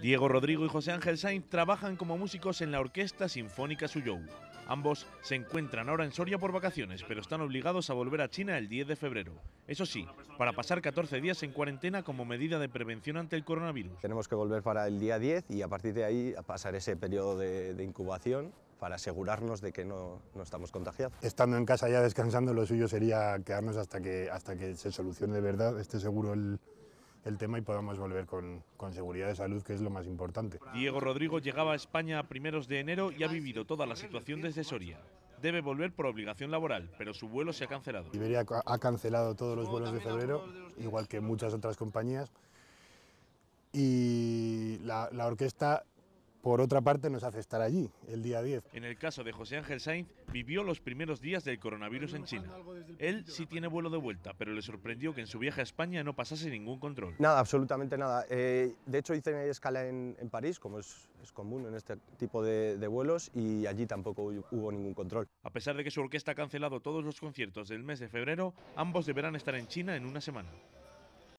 Diego Rodrigo y José Ángel sain trabajan como músicos en la Orquesta Sinfónica Suyou. Ambos se encuentran ahora en Soria por vacaciones, pero están obligados a volver a China el 10 de febrero. Eso sí, para pasar 14 días en cuarentena como medida de prevención ante el coronavirus. Tenemos que volver para el día 10 y a partir de ahí pasar ese periodo de, incubación para asegurarnos de que no, no, estamos contagiados. Estando en casa ya descansando, lo suyo sería quedarnos hasta que, hasta que se solucione de verdad, esté seguro el, el tema y podamos volver con, seguridad de salud, que es lo más importante. Diego Rodrigo llegaba a España a primeros de enero y ha vivido toda la situación desde Soria debe volver por obligación laboral, pero su vuelo se ha cancelado. Iberia ha cancelado todos los vuelos de febrero, igual que muchas otras compañías. Y la orquesta por otra parte nos hace estar allí el día 10. En el caso de José Ángel Sainz, vivió los primeros días del coronavirus en China. Él sí tiene vuelo de vuelta, pero le sorprendió que en su viaje a España no pasase ningún control. Nada, absolutamente nada. Eh, de hecho, hice escala en, París, como es, común en este tipo de, de vuelos, y allí tampoco hubo ningún control. A pesar de que su orquesta ha cancelado todos los conciertos del mes de febrero, ambos deberán estar en China en una semana.